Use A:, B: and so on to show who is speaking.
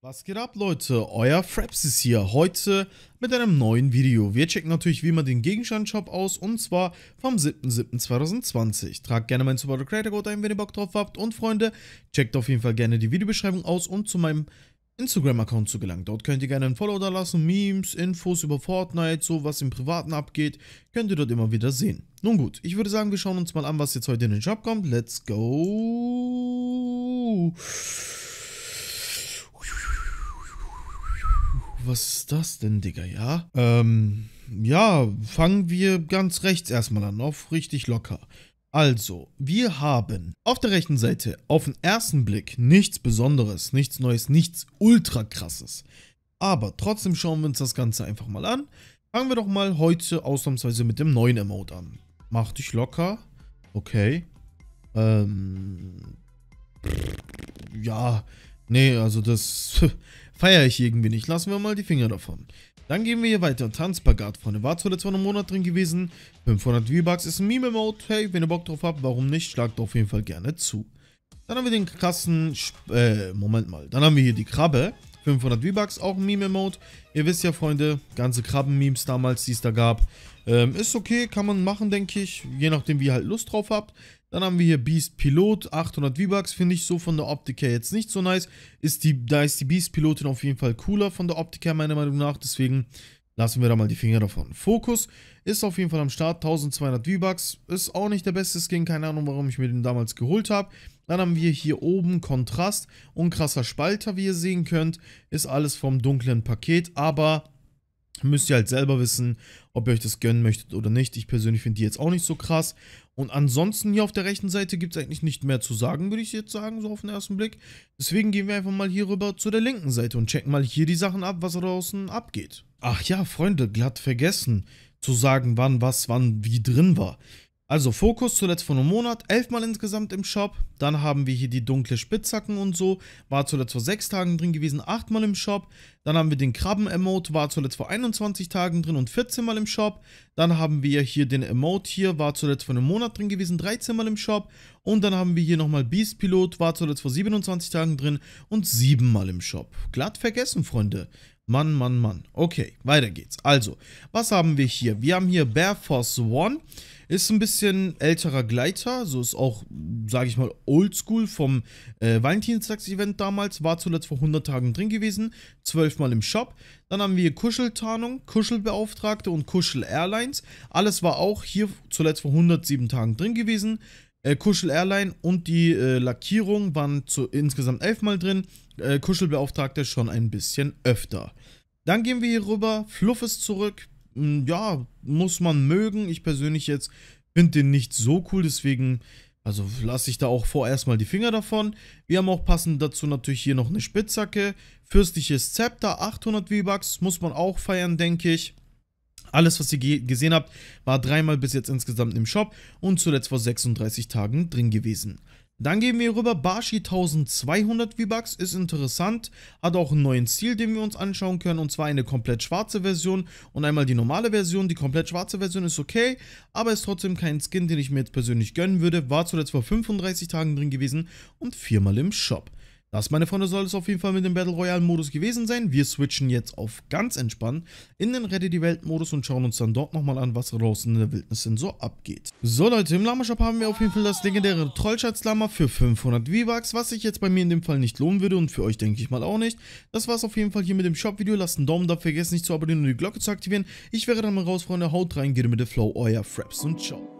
A: Was geht ab Leute, euer Fraps ist hier, heute mit einem neuen Video. Wir checken natürlich wie immer den Gegenstandshop aus und zwar vom 7.7.2020. Tragt gerne meinen Supporter Creator Code ein, wenn ihr Bock drauf habt und Freunde, checkt auf jeden Fall gerne die Videobeschreibung aus und zu meinem Instagram-Account zu gelangen. Dort könnt ihr gerne ein Follow da lassen, Memes, Infos über Fortnite, so was im Privaten abgeht, könnt ihr dort immer wieder sehen. Nun gut, ich würde sagen, wir schauen uns mal an, was jetzt heute in den Shop kommt. Let's go! was ist das denn, Digga, ja? Ähm, ja, fangen wir ganz rechts erstmal an, auf richtig locker. Also, wir haben auf der rechten Seite auf den ersten Blick nichts Besonderes, nichts Neues, nichts ultra krasses. Aber trotzdem schauen wir uns das Ganze einfach mal an. Fangen wir doch mal heute ausnahmsweise mit dem neuen Emote an. Mach dich locker. Okay. Ähm. Ja, Nee, also das feiere ich irgendwie nicht. Lassen wir mal die Finger davon. Dann gehen wir hier weiter. Tanzbagat, Freunde. War zuletzt vor einem Monat drin gewesen. 500 V-Bucks ist ein Meme-Mode. Hey, wenn ihr Bock drauf habt, warum nicht? Schlagt auf jeden Fall gerne zu. Dann haben wir den krassen... Äh, Moment mal. Dann haben wir hier die Krabbe. 500 V-Bucks, auch ein Meme-Mode. Ihr wisst ja, Freunde, ganze Krabben-Memes damals, die es da gab. Ähm, ist okay, kann man machen, denke ich. Je nachdem, wie ihr halt Lust drauf habt. Dann haben wir hier Beast Pilot, 800 V-Bucks, finde ich so von der Optik her jetzt nicht so nice. Ist die, da ist die Beast Pilotin auf jeden Fall cooler von der Optik her, meiner Meinung nach. Deswegen lassen wir da mal die Finger davon. Fokus ist auf jeden Fall am Start, 1200 V-Bucks. Ist auch nicht der beste Skin, keine Ahnung, warum ich mir den damals geholt habe. Dann haben wir hier oben Kontrast und krasser Spalter, wie ihr sehen könnt. Ist alles vom dunklen Paket, aber Müsst ihr halt selber wissen, ob ihr euch das gönnen möchtet oder nicht. Ich persönlich finde die jetzt auch nicht so krass. Und ansonsten hier auf der rechten Seite gibt es eigentlich nicht mehr zu sagen, würde ich jetzt sagen, so auf den ersten Blick. Deswegen gehen wir einfach mal hier rüber zu der linken Seite und checken mal hier die Sachen ab, was da draußen abgeht. Ach ja, Freunde, glatt vergessen zu sagen, wann was wann wie drin war. Also Fokus zuletzt vor einem Monat, elfmal insgesamt im Shop. Dann haben wir hier die dunkle Spitzhacken und so, war zuletzt vor sechs Tagen drin gewesen, achtmal im Shop. Dann haben wir den Krabben-Emote, war zuletzt vor 21 Tagen drin und 14 Mal im Shop. Dann haben wir hier den Emote hier, war zuletzt vor einem Monat drin gewesen, 13 Mal im Shop. Und dann haben wir hier nochmal Beast Pilot, war zuletzt vor 27 Tagen drin und 7 Mal im Shop. Glatt vergessen, Freunde. Mann, Mann, Mann. Okay, weiter geht's. Also, was haben wir hier? Wir haben hier Bear Force One. Ist ein bisschen älterer Gleiter. So ist auch, sage ich mal, oldschool vom äh, Valentinstags-Event damals. War zuletzt vor 100 Tagen drin gewesen. Zwölfmal im Shop. Dann haben wir Kuscheltarnung, Kuschelbeauftragte und Kuschel Airlines. Alles war auch hier zuletzt vor 107 Tagen drin gewesen. Äh, Kuschel Airline und die äh, Lackierung waren zu, insgesamt elfmal drin. Äh, Kuschelbeauftragte schon ein bisschen öfter. Dann gehen wir hier rüber. Fluff ist zurück. Hm, ja, muss man mögen. Ich persönlich jetzt finde den nicht so cool, deswegen also lasse ich da auch vorerst mal die Finger davon. Wir haben auch passend dazu natürlich hier noch eine Spitzhacke. Fürstliches Zepter, 800 V-Bucks, muss man auch feiern, denke ich. Alles, was ihr gesehen habt, war dreimal bis jetzt insgesamt im Shop und zuletzt vor 36 Tagen drin gewesen. Dann gehen wir rüber, Barshi 1200 V-Bucks, ist interessant, hat auch einen neuen Stil, den wir uns anschauen können und zwar eine komplett schwarze Version und einmal die normale Version. Die komplett schwarze Version ist okay, aber ist trotzdem kein Skin, den ich mir jetzt persönlich gönnen würde, war zuletzt vor 35 Tagen drin gewesen und viermal im Shop. Das, meine Freunde, soll es auf jeden Fall mit dem Battle Royale Modus gewesen sein. Wir switchen jetzt auf ganz entspannt in den Rette die Welt Modus und schauen uns dann dort nochmal an, was draußen in der Wildnis denn so abgeht. So Leute, im Lama Shop haben wir auf jeden Fall das legendäre Trollschatz Lama für 500 V-Bucks, was sich jetzt bei mir in dem Fall nicht lohnen würde und für euch denke ich mal auch nicht. Das war es auf jeden Fall hier mit dem Shop-Video. Lasst einen Daumen da, vergesst nicht zu abonnieren und die Glocke zu aktivieren. Ich wäre dann mal raus, Freunde. Haut rein, geht mit der Flow, euer Fraps und ciao.